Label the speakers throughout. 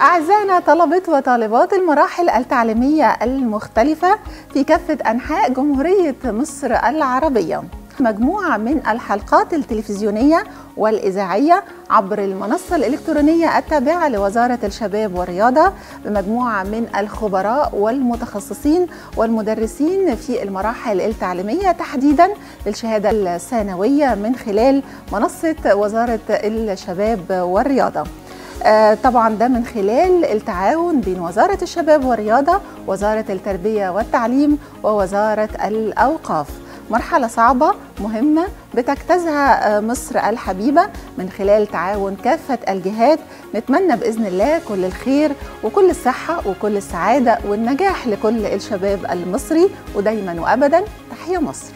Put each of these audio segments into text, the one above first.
Speaker 1: أعزائنا طلبة وطالبات المراحل التعليمية المختلفة في كافة أنحاء جمهورية مصر العربية مجموعة من الحلقات التلفزيونية والإذاعية عبر المنصة الإلكترونية التابعة لوزارة الشباب والرياضة بمجموعة من الخبراء والمتخصصين والمدرسين في المراحل التعليمية تحديدا للشهادة الثانوية من خلال منصة وزارة الشباب والرياضة آه، طبعا ده من خلال التعاون بين وزارة الشباب والرياضة وزارة التربية والتعليم ووزارة الأوقاف مرحلة صعبة مهمة بتجتازها آه، مصر الحبيبة من خلال تعاون كافة الجهات نتمنى بإذن الله كل الخير وكل الصحة وكل السعادة والنجاح لكل الشباب المصري ودايما وأبدا تحية مصر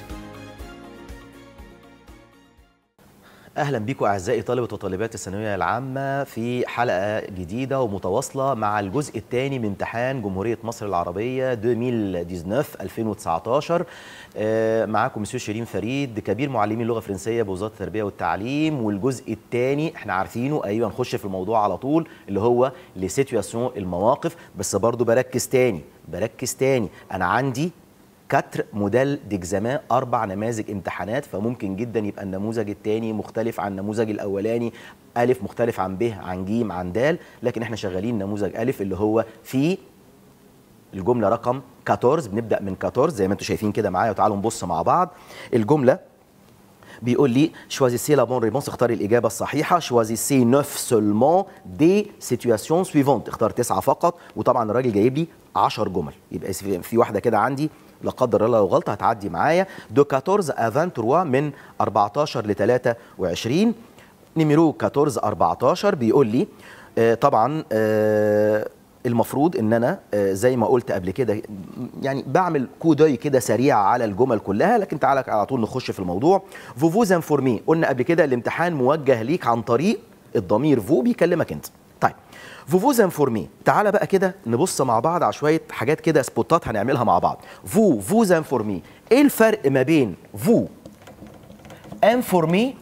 Speaker 1: اهلا بكم اعزائي طالبه وطالبات الثانويه العامه في حلقه جديده ومتواصله مع الجزء الثاني من امتحان جمهوريه مصر العربيه 2019 2019 آه، معاكم مسيو شيرين فريد كبير معلمي اللغه الفرنسيه بوزاره التربيه والتعليم والجزء الثاني احنا عارفينه ايوه نخش في الموضوع على طول اللي هو لسيتوياسيون المواقف بس برضو بركز تاني بركز تاني انا عندي كتر موديل ديكزامان اربع نماذج امتحانات فممكن جدا يبقى النموذج الثاني مختلف عن النموذج الاولاني الف مختلف عن ب عن ج عن د لكن احنا شغالين نموذج الف اللي هو في الجمله رقم 14 بنبدا من 14 زي ما انتم شايفين كده معايا وتعالوا نبص مع بعض الجمله بيقول لي شوازيسي لا بون ريبونس اختاري الاجابه الصحيحه شوازيسي نوف سولمون دي سيتياسيون سويفونت اختار تسعه فقط وطبعا الراجل جايب لي 10 جمل يبقى في واحده كده عندي لا قدر الله لو غلطه هتعدي معايا دو 14 افان 3 من 14 ل 23 نيميرو 14 14 بيقول لي آه، طبعا آه، المفروض ان انا آه، زي ما قلت قبل كده يعني بعمل كوداي كده سريع على الجمل كلها لكن تعالى على طول نخش في الموضوع فور انفورمي قلنا قبل كده الامتحان موجه ليك عن طريق الضمير فو بيكلمك انت طيب فوفو زانفورمي تعالى بقى كده نبص مع بعض على شويه حاجات كده سبوتات هنعملها مع بعض فو فو زانفورمي ايه الفرق ما بين فو انفورمي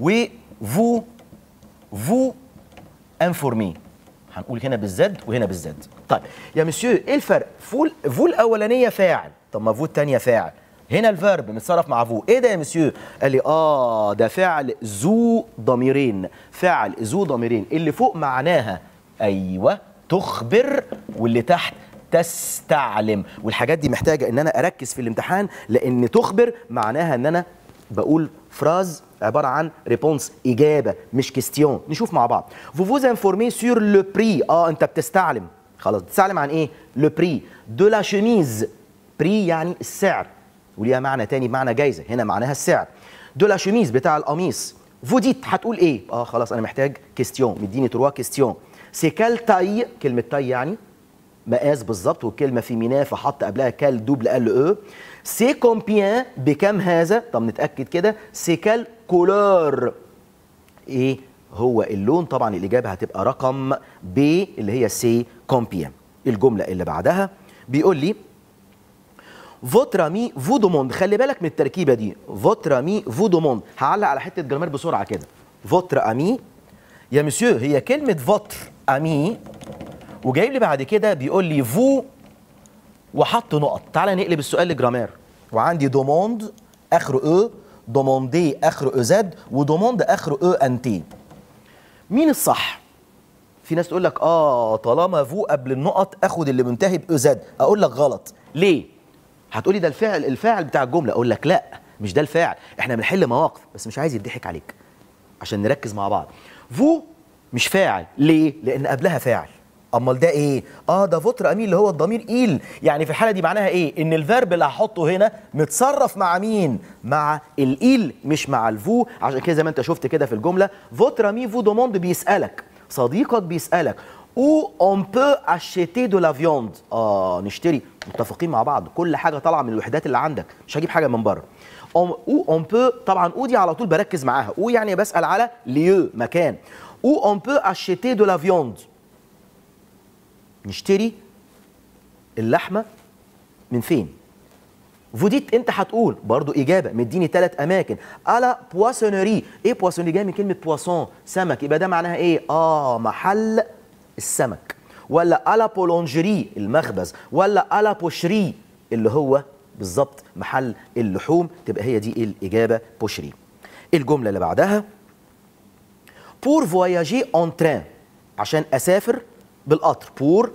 Speaker 1: و فو انفورمي هنقول هنا بالزد وهنا بالزد طيب يا مسيو ايه الفرق فو فو الاولانيه فاعل طب ما فو الثانيه فاعل هنا الفيرب متصرف مع فو ايه ده يا مسيو قال لي اه ده فعل ذو ضميرين فعل ذو ضميرين اللي فوق معناها ايوه تخبر واللي تحت تستعلم والحاجات دي محتاجه ان انا اركز في الامتحان لان تخبر معناها ان انا بقول فراز عباره عن ريبونس اجابه مش كيستيون نشوف مع بعض فوفوز انفورمي سور لو بري اه انت بتستعلم خلاص بتستعلم عن ايه لو بري دو لا شيميز بري يعني السعر وليها معنى تاني بمعنى جايزه هنا معناها السعر دولا شوميز بتاع القميص فوديت هتقول ايه اه خلاص انا محتاج كيستيون مديني تروا كيستيون سي كال تاي كلمه تاي يعني مقاس بالظبط والكلمه في فيمينا فحط قبلها كال دوبل ال او إيه. سي كومبيان بكام هذا طب نتاكد كده سي كال كولور ايه هو اللون طبعا الاجابه هتبقى رقم ب اللي هي سي كومبيان الجمله اللي بعدها بيقول لي فوترا مي فودوموند خلي بالك من التركيبه دي فوترا مي فودوموند هعلق على حته جرامير بسرعه كده فوتر امي يا مسيو هي كلمه فوتر امي وجايب لي بعد كده بيقول لي فو وحط نقط تعالى نقلب السؤال لجرامير وعندي دوموند اخره او دوموندي اخره او زد ودوموند اخره او ان تي مين الصح في ناس تقول لك اه طالما فو قبل النقط اخد اللي منتهي باو زد اقول لك غلط ليه هتقولي ده الفعل الفاعل بتاع الجمله اقول لك لا مش ده الفاعل احنا بنحل مواقف بس مش عايز يضحك عليك عشان نركز مع بعض فو مش فاعل ليه لان قبلها فاعل امال ده ايه اه ده فوتر امين اللي هو الضمير ايل يعني في الحاله دي معناها ايه ان الفيرب اللي هحطه هنا متصرف مع مين مع الايل مش مع الفو عشان كده زي ما انت شفت كده في الجمله فوتر امي فو دوموند بيسالك صديقك بيسالك او اون بو اشيتي دو لا فيوند اه نشتري متفقين مع بعض كل حاجه طالعه من الوحدات اللي عندك مش هجيب حاجه من بره اون بو طبعا او دي على طول بركز معاها او يعني بسال على ليو مكان او اون بو اشيتي دو لا فيوند نشتري اللحمه من فين فوديت انت هتقول برضو اجابه مديني ثلاث اماكن الا بواسونري ايه بواسونري جاي من كلمه بواسون سمك يبقى ده معناها ايه اه محل السمك ولا ألا بولونجري المخبز ولا ألا بوشري اللي هو بالظبط محل اللحوم تبقى هي دي الإجابة بوشري الجملة اللي بعدها بور فواياجي اون تران عشان أسافر بالقطر بور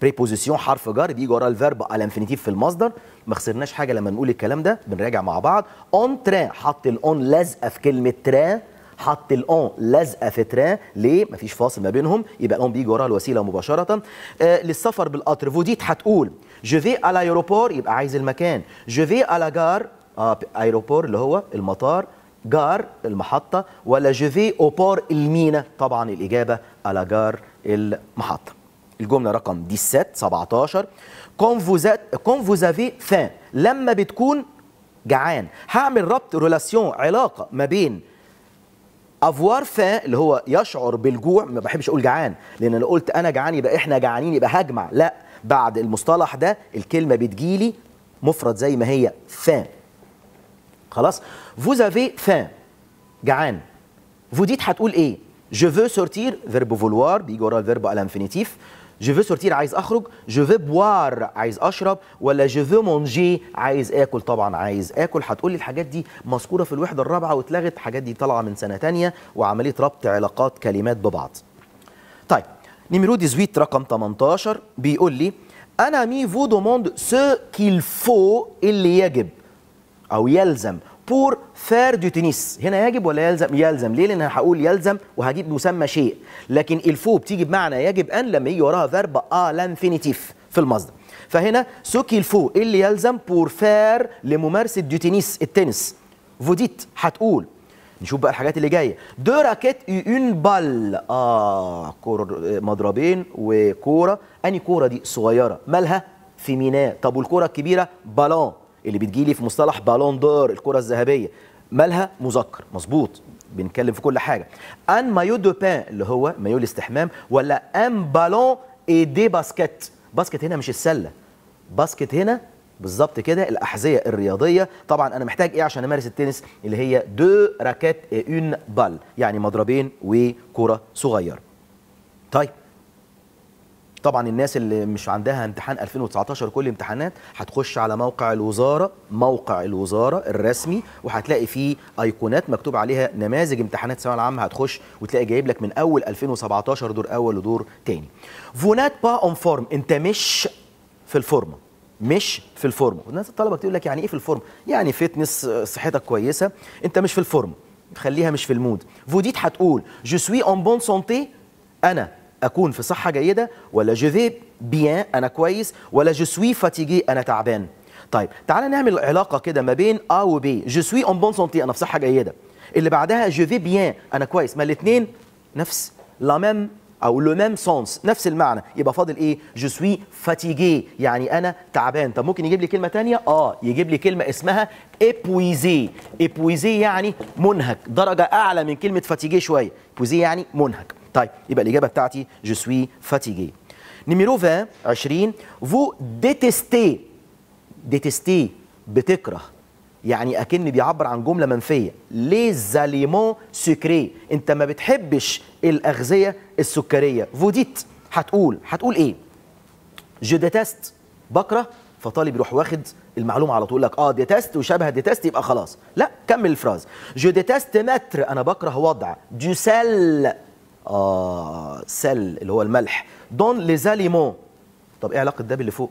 Speaker 1: بريبوزيسيون حرف جر بيجي ورا الفيرب على انفينيتيف في المصدر ما خسرناش حاجه لما نقول الكلام ده بنراجع مع بعض اون تران حط الاون لازقه في كلمه تران حط الان لازقه في تران ليه مفيش فاصل ما بينهم يبقى الان بيجي وراها الوسيله مباشره آه للسفر بالقطر فوديت هتقول جو في على ايروبور يبقى عايز المكان جو في على جار آه ايروبور اللي هو المطار جار المحطة ولا او بور المينا طبعا الإجابة على جار المحطة الجملة رقم 17 17 كون فوز فان لما بتكون جعان هعمل ربط ريلاسيون علاقة ما بين افوار فا اللي هو يشعر بالجوع ما بحبش اقول جعان لان لو قلت انا جعان يبقى احنا جعانين يبقى هجمع لا بعد المصطلح ده الكلمه بتجيلي مفرد زي ما هي فا خلاص فوزافي avez جعان فوديت هتقول ايه جو فو سورتير فيرب فولوار بيجي ورا الفيرب على انفينيتيف جو فو سورتير عايز اخرج جو فو بوار عايز اشرب ولا جو فو مونجي عايز اكل طبعا عايز اكل هتقول لي الحاجات دي مذكوره في الوحده الرابعه واتلغت الحاجات دي طالعه من سنه ثانيه وعمليه ربط علاقات كلمات ببعض طيب نمرود 18 رقم 18 بيقول لي انا مي فو دوموند سو كيل فو اللي يجب او يلزم بور فار دو تنس هنا يجب ولا يلزم يلزم ليه لان انا هقول يلزم وهجيب مسمى شيء لكن الفو بتيجي بمعنى يجب ان لما يجي وراها فيرب اه لانفينيتيف في المصدر فهنا سوكي الفو إيه اللي يلزم بور فار لممارسه دو تنس التنس فوديت هتقول نشوف بقى الحاجات اللي جايه دو راكيت اون بال اه كور آه، مضربين وكوره اني كوره دي صغيره مالها في ميناء طب والكوره الكبيره بالون اللي بتجيلي في مصطلح بالون دور الكره الذهبيه مالها مذكر مظبوط بنتكلم في كل حاجه ان مايو دو بان اللي هو مايو الاستحمام ولا ان بالون اي دي باسكت باسكت هنا مش السله باسكت هنا بالظبط كده الاحذيه الرياضيه طبعا انا محتاج ايه عشان امارس التنس اللي هي دو راكيت اون بال يعني مضربين وكره صغيره طيب طبعا الناس اللي مش عندها امتحان 2019 كل امتحانات هتخش على موقع الوزاره موقع الوزاره الرسمي وهتلاقي فيه ايقونات مكتوب عليها نماذج امتحانات الثانويه العامه هتخش وتلاقي جايب لك من اول 2017 دور اول ودور ثاني. فونات با اون فورم انت مش في الفورمه مش في الفورمه الناس الطلبه بتقول لك يعني ايه في الفورمه يعني فيتنس صحتك كويسه انت مش في الفورمه خليها مش في المود فوديت هتقول جو سوي اون بون سونتي انا اكون في صحه جيده ولا جو في بيان انا كويس ولا جو سوي فاتيجي انا تعبان طيب تعالى نعمل علاقه كده ما بين ا وبي جو سوي اون بون سونتي انا في صحه جيده اللي بعدها جو في بيان انا كويس ما الاثنين نفس لا ميم او لو ميم سونس نفس المعنى يبقى فاضل ايه جو سوي فاتيجي يعني انا تعبان طب ممكن يجيب لي كلمه تانية اه يجيب لي كلمه اسمها ابويزي ابويزي يعني منهك درجه اعلى من كلمه فاتيجي شويه ابويزي يعني منهك طيب يبقى الاجابه بتاعتي جو سوي فاتيجي نيميرو 20 20 فو ديتستي ديتستي بتكره يعني اكن بيعبر عن جمله منفيه لي زاليمون سكري انت ما بتحبش الاغذيه السكريه فو ديت هتقول هتقول ايه جو ديتست بكره فطالب يروح واخد المعلومه على طول لك اه ديتست وشبه ديتست يبقى خلاص لا كمل الفراز جو ديتست متر انا بكره وضع دو سل آه، سل اللي هو الملح دون ليزاليمون طب ايه علاقه ده باللي فوق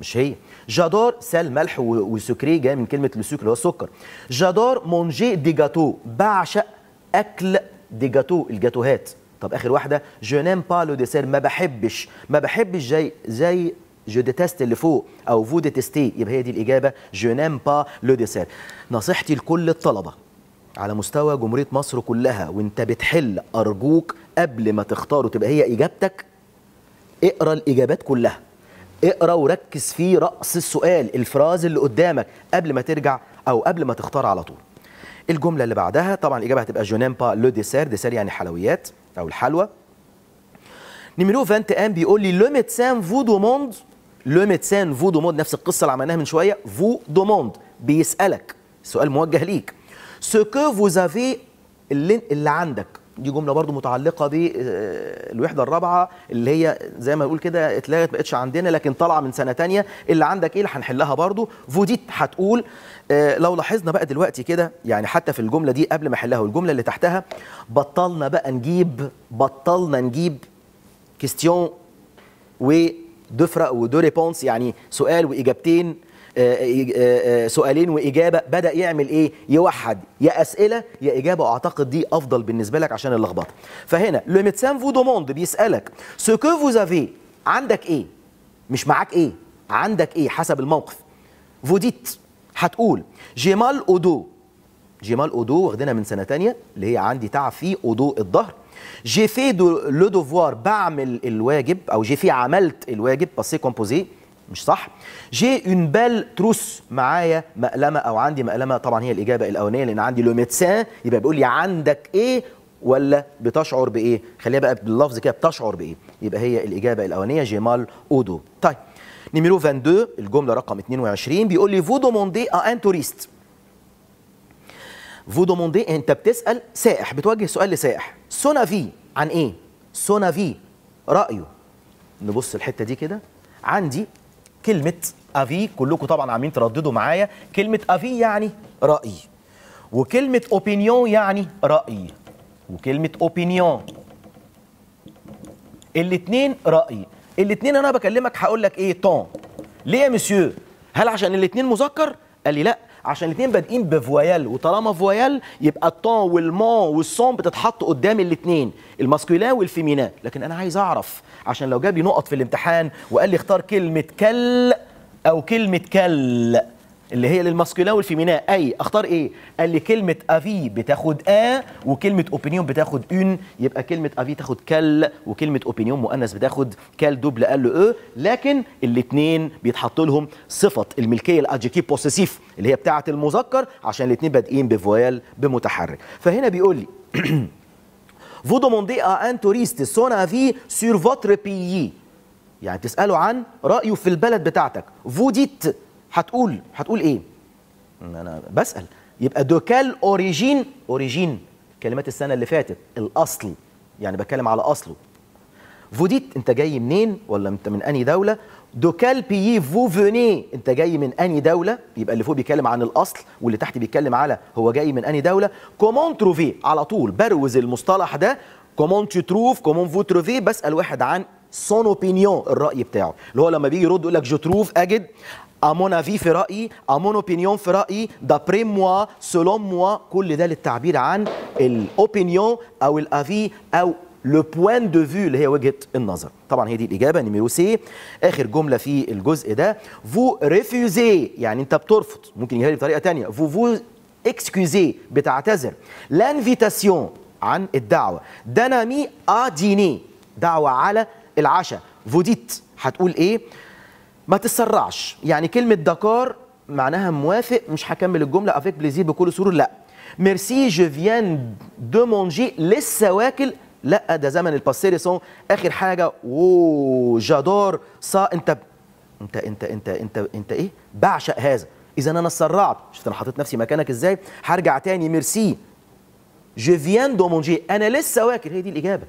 Speaker 1: مش هي جادور سل ملح وسكري جاي من كلمه السكر اللي هو السكر جادور مونجي دي جاتو بعشق اكل دي جاتو الجاتوهات طب اخر واحده جو نيم با لو ديسير ما بحبش ما بحبش زي زي جو ديتست اللي فوق او فو ديتستي يبقى هي دي الاجابه جو نيم با لو ديسير نصيحتي لكل الطلبه على مستوى جمهورية مصر كلها وانت بتحل أرجوك قبل ما تختار وتبقى هي إجابتك اقرأ الإجابات كلها اقرأ وركز في رأس السؤال الفراز اللي قدامك قبل ما ترجع أو قبل ما تختار على طول الجملة اللي بعدها طبعا الإجابة هتبقى جونامبا لو ديسير ديسير يعني حلويات أو الحلوى نيميرو فانت ان بيقول لي لو ميتسان فو دوموند لو ميتسان فو دوموند نفس القصة اللي عملناها من شوية فو دوموند بيسألك سؤال موجه ليك كو فوزافي اللي, اللي عندك دي جمله برضو متعلقه بالوحده آه، الرابعه اللي هي زي ما نقول كده اتلغت ما بقتش عندنا لكن طالعه من سنه تانية اللي عندك ايه اللي هنحلها برضو فوديت هتقول آه، لو لاحظنا بقى دلوقتي كده يعني حتى في الجمله دي قبل ما احلها والجمله اللي تحتها بطلنا بقى نجيب بطلنا نجيب كيستيون و دو فرق ودو ريبونس يعني سؤال واجابتين آه، آه، آه، سؤالين واجابه بدا يعمل ايه يوحد يا اسئله يا اجابه واعتقد دي افضل بالنسبه لك عشان اللخبطه فهنا لو ميتسان فو دوموند بيسالك سو كو فو زافي عندك ايه مش معاك ايه عندك ايه حسب الموقف فوديت هتقول جمال اودو جمال اودو واخدينها من سنه تانية اللي هي عندي تعب في اودو الظهر جي في دو لو دوفوار بعمل الواجب او جي في عملت الواجب باسي كومبوزي مش صح جي اون بال تروس معايا مقلمه او عندي مقلمه طبعا هي الاجابه الاولانيه لان عندي لو ميدسان يبقى بيقول لي عندك ايه ولا بتشعر بايه خليها بقى باللفظ كده بتشعر بايه يبقى هي الاجابه الاولانيه مال اودو طيب نيميرو 22 الجمله رقم 22 بيقول لي فو دوموندي ان توريست فو دوموندي انت بتسال سائح بتوجه سؤال لسائح سونا في عن ايه سونا في رايه نبص الحته دي كده عندي كلمه افي كلكم طبعا عاملين ترددوا معايا كلمه افي يعني راي وكلمه اوبينيون يعني راي وكلمه اوبينيون الاتنين راي الاتنين انا بكلمك هقول لك ايه تون ليه يا مسيو هل عشان الاتنين مذكر قال لي لا عشان الاثنين بادئين بفويال وطالما فويال يبقى الطون والمون والصون بتتحط قدام الاثنين الماسكولين والفيمينا لكن انا عايز اعرف عشان لو جاب لي نقط في الامتحان وقال لي اختار كلمه كل او كلمه كل اللي هي للماسكولا والفيمينا اي اختار ايه قال لي كلمه افي بتاخد ا وكلمه اوبينيون بتاخد اون يبقى كلمه افي تاخد كال وكلمه اوبينيون مؤنث بتاخد كال دوبل ال او e. لكن الاثنين بيتحط لهم صفه الملكيه الادجكتيف بوسيسيف اللي هي بتاعه المذكر عشان الاثنين بادئين بفويال بمتحرك فهنا بيقول لي فو دوموندي ان توريست سون افي سور فوتر بيي يعني تسأله عن رأيه في البلد بتاعتك. فو ديت هتقول هتقول ايه انا بسال يبقى دوكال اوريجين اوريجين كلمات السنه اللي فاتت الاصل يعني بتكلم على اصله فوديت انت جاي منين ولا انت من انهي دوله دوكال بيي فو فوني انت جاي من انهي دوله يبقى اللي فوق بيتكلم عن الاصل واللي تحت بيتكلم على هو جاي من انهي دوله كومون تروفي على طول بروز المصطلح ده كومون تروف كومون فو تروفي بسال واحد عن سون اوبينيون الراي بتاعه اللي هو لما بيجي يرد يقول لك جو تروف اجد à mon avis في رأيي à mon opinion في رأيي d'après moi selon moi كل ده للتعبير عن الاوبينيون أو الافي أو لو بوان دو فيو اللي هي وجهه النظر طبعا هي دي الاجابه نيميرو سي اخر جمله في الجزء ده فو ريفيوزي يعني انت بترفض ممكن يجي بطريقه ثانيه فو فو اكسكيوزي بتعتذر لانفيتاسيون عن الدعوه دنامي ا ديني دعوه على العشاء فوديت هتقول ايه ما تتسرعش يعني كلمه دكار معناها موافق مش هكمل الجمله افيك بليزير بكل سرور لا ميرسي جو فيان دو مونجي لسه واكل لا ده زمن الباسيري سون اخر حاجه اوه جادور صا انت انت انت انت انت انت ايه بعشق هذا اذا انا اتسرعت شفت انا حطيت نفسي مكانك ازاي هرجع تاني ميرسي جو فيان دو مونجي انا لسه واكل هي دي الاجابه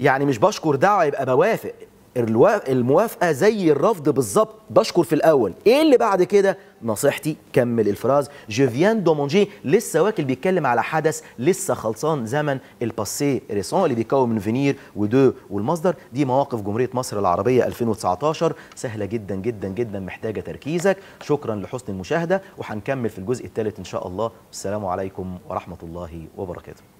Speaker 1: يعني مش بشكر دعوه يبقى بوافق الموافقه زي الرفض بالظبط بشكر في الاول ايه اللي بعد كده نصيحتي كمل الفراز جوفيان دومونجي لسه واكل بيتكلم على حدث لسه خلصان زمن الباسي ريسون اللي بيتكون من فينير ودو والمصدر دي مواقف جمهوريه مصر العربيه 2019 سهله جدا جدا جدا محتاجه تركيزك شكرا لحسن المشاهده وهنكمل في الجزء الثالث ان شاء الله والسلام عليكم ورحمه الله وبركاته